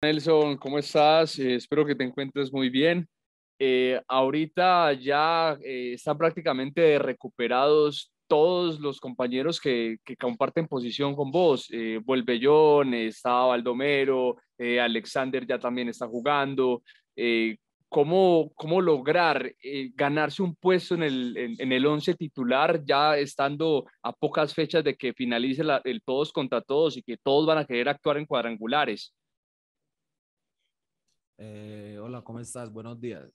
Nelson, ¿cómo estás? Eh, espero que te encuentres muy bien. Eh, ahorita ya eh, están prácticamente recuperados todos los compañeros que, comparten posición con vos. Vuelvellón, está Baldomero, Alexander ya también está jugando. ¿cómo, ¿Cómo lograr ganarse un puesto en el, en, el once titular ya estando a pocas fechas de que finalice el todos contra todos y que todos van a querer actuar en cuadrangulares? Eh, hola, ¿cómo estás? Buenos días.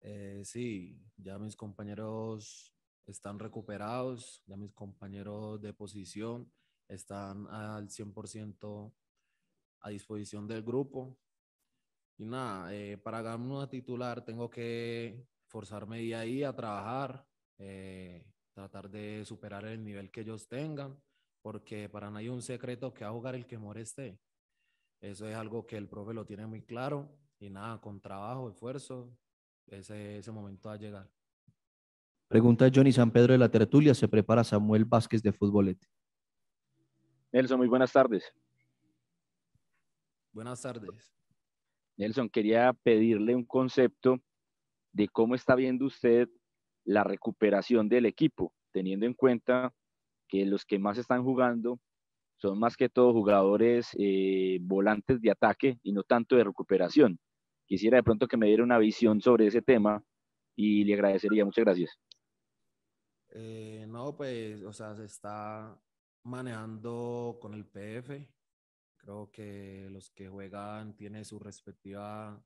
Eh, sí, ya mis compañeros están recuperados, ya mis compañeros de posición están al 100% a disposición del grupo. Y nada, eh, para ganar una titular tengo que forzarme día a a trabajar, tratar de superar el nivel que ellos tengan, porque para nadie un secreto que a jugar el que more esté. Eso es algo que el profe lo tiene muy claro y nada, con trabajo, esfuerzo, ese, ese momento va a llegar. Pregunta Johnny San Pedro de la Tertulia, ¿se prepara Samuel Vázquez de Futbolete? Nelson, muy buenas tardes. Buenas tardes. Nelson, quería pedirle un concepto de cómo está viendo usted la recuperación del equipo, teniendo en cuenta que los que más están jugando son más que todo jugadores eh, volantes de ataque y no tanto de recuperación. Quisiera de pronto que me diera una visión sobre ese tema y le agradecería. Muchas gracias. Eh, no, pues, o sea, se está manejando con el PF. Creo que los que juegan tienen su respectiva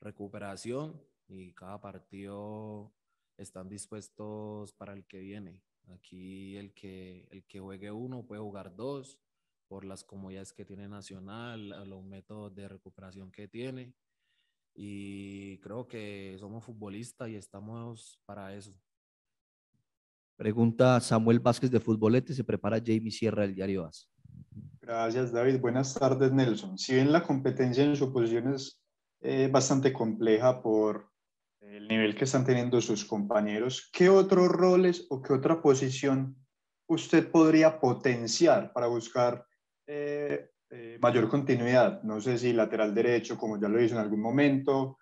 recuperación y cada partido están dispuestos para el que viene. Aquí el que, el que juegue uno puede jugar dos por las comodidades que tiene Nacional, los métodos de recuperación que tiene. Y creo que somos futbolistas y estamos para eso. Pregunta Samuel Vázquez de Futbolete, se prepara Jamie Sierra del diario AS. Gracias David, buenas tardes Nelson. Si bien la competencia en su posición es eh, bastante compleja por el nivel que están teniendo sus compañeros, ¿qué otros roles o qué otra posición usted podría potenciar para buscar eh, eh, mayor continuidad? No sé si lateral derecho, como ya lo hizo en algún momento,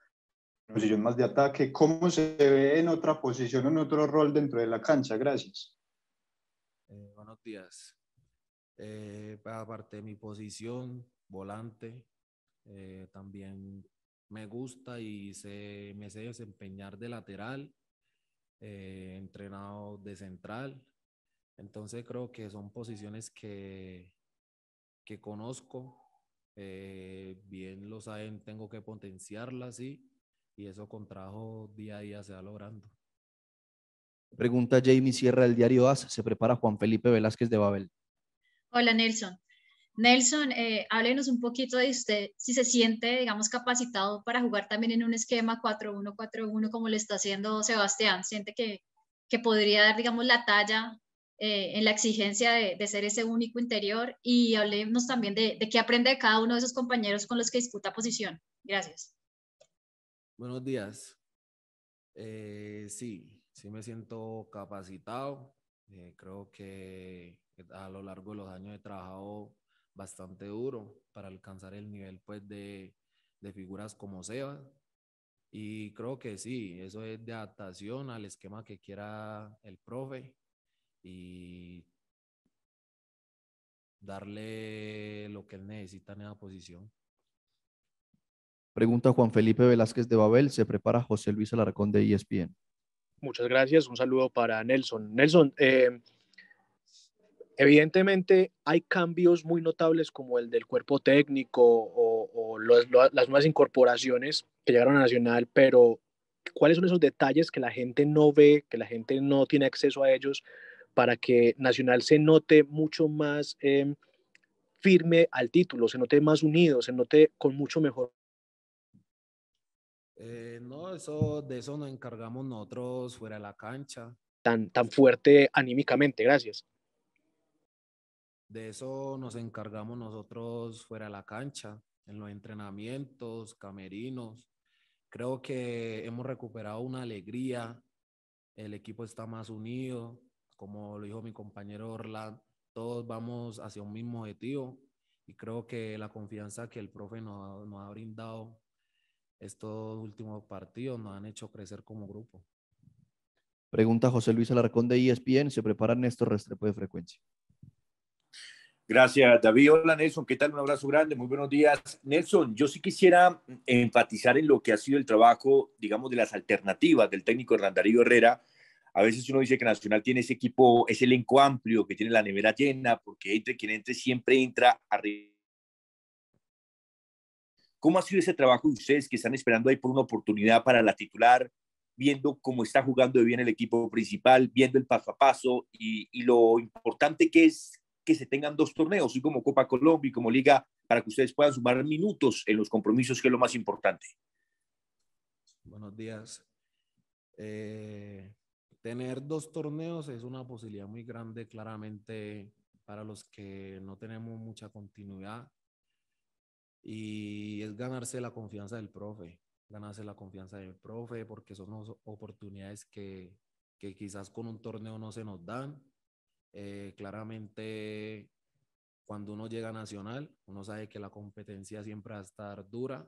posición más de ataque, ¿cómo se ve en otra posición o en otro rol dentro de la cancha? Gracias. Eh, buenos días. aparte de mi posición, volante, también me gusta y me sé desempeñar de lateral, eh, entrenado de central. Entonces creo que son posiciones que, que conozco, eh, bien lo saben, tengo que potenciarlas, y eso con trabajo día a día se va logrando. Pregunta Jamie Sierra del diario AS, ¿se prepara Juan Felipe Velázquez de Babel? Hola Nelson, Nelson, eh, háblenos un poquito de usted, si se siente, digamos, capacitado para jugar también en un esquema 4-1-4-1 como lo está haciendo Sebastián. ¿Siente que, podría dar, digamos, la talla eh, en la exigencia de, ser ese único interior? Y háblenos también de, de qué aprende cada uno de esos compañeros con los que disputa posición. Gracias. Buenos días. Eh, sí, sí me siento capacitado. creo que a lo largo de los años he trabajado bastante duro para alcanzar el nivel pues de, de figuras como Seba. Y creo que sí, eso es de adaptación al esquema que quiera el profe y darle lo que él necesita en esa posición. Pregunta Juan Felipe Velázquez de Babel, se prepara José Luis Alarcón de ESPN. Muchas gracias, un saludo para Nelson. Nelson, eh, Evidentemente hay cambios muy notables como el del cuerpo técnico o, las nuevas incorporaciones que llegaron a Nacional, pero ¿cuáles son esos detalles que la gente no ve, que la gente no tiene acceso a ellos para que Nacional se note mucho más em, firme al título, se note más unido, se note con mucho mejor eh, no, eso, de eso nos encargamos nosotros fuera de la cancha. Tan, tan fuerte anímicamente, gracias. De eso nos encargamos nosotros fuera de la cancha, en los entrenamientos, camerinos. Creo que hemos recuperado una alegría, el equipo está más unido, como lo dijo mi compañero Orlando, todos vamos hacia un mismo objetivo y creo que la confianza que el profe nos, ha brindado estos últimos partidos nos han hecho crecer como grupo. Pregunta José Luis Alarcón de ESPN, ¿se preparan estos Restrepo de frecuencia? Gracias, David. Hola, Nelson. ¿Qué tal? Un abrazo grande. Muy buenos días. Nelson, yo sí quisiera enfatizar en lo que ha sido el trabajo, digamos, de las alternativas del técnico Hernandario Herrera. A veces uno dice que Nacional tiene ese equipo, ese elenco amplio, que tiene la nevera llena, porque entre quien entre siempre entra arriba. ¿Cómo ha sido ese trabajo de ustedes que están esperando ahí por una oportunidad para la titular, viendo cómo está jugando bien el equipo principal, viendo el paso a paso y, y lo importante que es que se tengan dos torneos, y como Copa Colombia y como Liga, para que ustedes puedan sumar minutos en los compromisos, que es lo más importante. Buenos días. Eh, tener dos torneos es una posibilidad muy grande, claramente, para los que no tenemos mucha continuidad. Y es ganarse la confianza del profe, ganarse la confianza del profe, porque son oportunidades que, que quizás con un torneo no se nos dan eh, claramente, cuando uno llega a Nacional, uno sabe que la competencia siempre va a estar dura,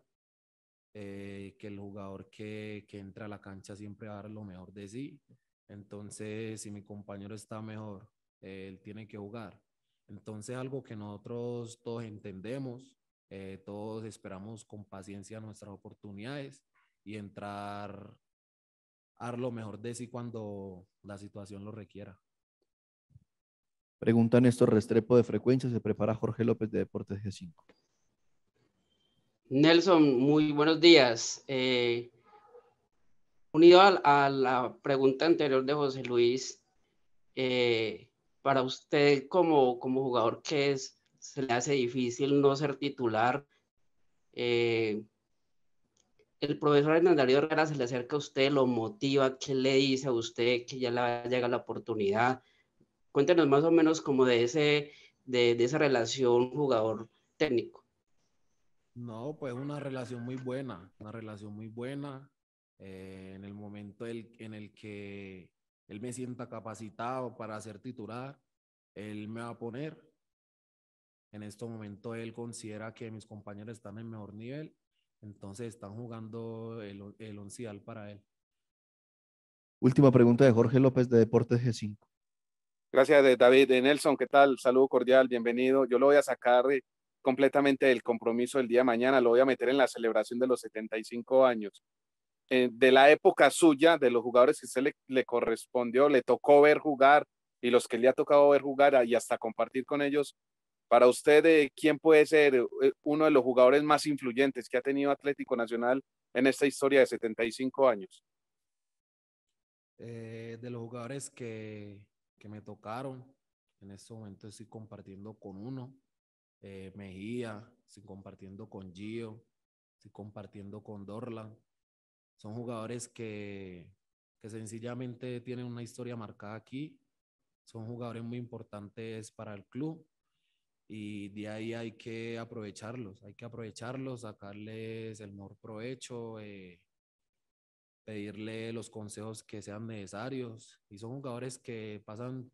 eh, que el jugador que, que, entra a la cancha siempre va a dar lo mejor de sí. Entonces, si mi compañero está mejor, eh, él tiene que jugar. Entonces, algo que nosotros todos entendemos, todos esperamos con paciencia nuestras oportunidades y entrar a dar lo mejor de sí cuando la situación lo requiera. Pregunta Néstor Restrepo de Frecuencia, se prepara Jorge López de Deportes G5. Nelson, muy buenos días. Eh, unido a, la pregunta anterior de José Luis, eh, para usted como, como jugador, que es? ¿Se le hace difícil no ser titular? Eh, el profesor Hernandario Herrera se le acerca a usted, lo motiva, ¿qué le dice a usted que ya le llega la oportunidad? Cuéntenos más o menos como de, ese, de, esa relación jugador-técnico. No, pues una relación muy buena, una relación muy buena. Eh, en el momento en el que él me sienta capacitado para ser titular, él me va a poner. En este momento él considera que mis compañeros están en mejor nivel, entonces están jugando el, el oncial para él. Última pregunta de Jorge López de Deportes G5. Gracias, eh, David. Eh, Nelson, ¿qué tal? Saludo cordial, bienvenido. Yo lo voy a sacar completamente del compromiso del día de mañana, lo voy a meter en la celebración de los 75 años. Eh, de la época suya, de los jugadores que se le, le, correspondió, le tocó ver jugar y los que le ha tocado ver jugar y hasta compartir con ellos, para usted, ¿quién puede ser uno de los jugadores más influyentes que ha tenido Atlético Nacional en esta historia de 75 años? de los jugadores que que me tocaron. En este momento estoy compartiendo con uno, eh, Mejía, estoy compartiendo con Gio, estoy compartiendo con Dorlan. Son jugadores que, sencillamente tienen una historia marcada aquí. Son jugadores muy importantes para el club y de ahí hay que aprovecharlos, hay que aprovecharlos, sacarles el mejor provecho, eh, pedirle los consejos que sean necesarios. Y son jugadores que pasan,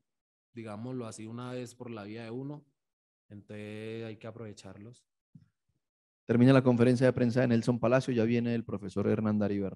digámoslo así, una vez por la vida de uno, entonces hay que aprovecharlos. Termina la conferencia de prensa de Nelson Palacio, ya viene el profesor Hernán Darío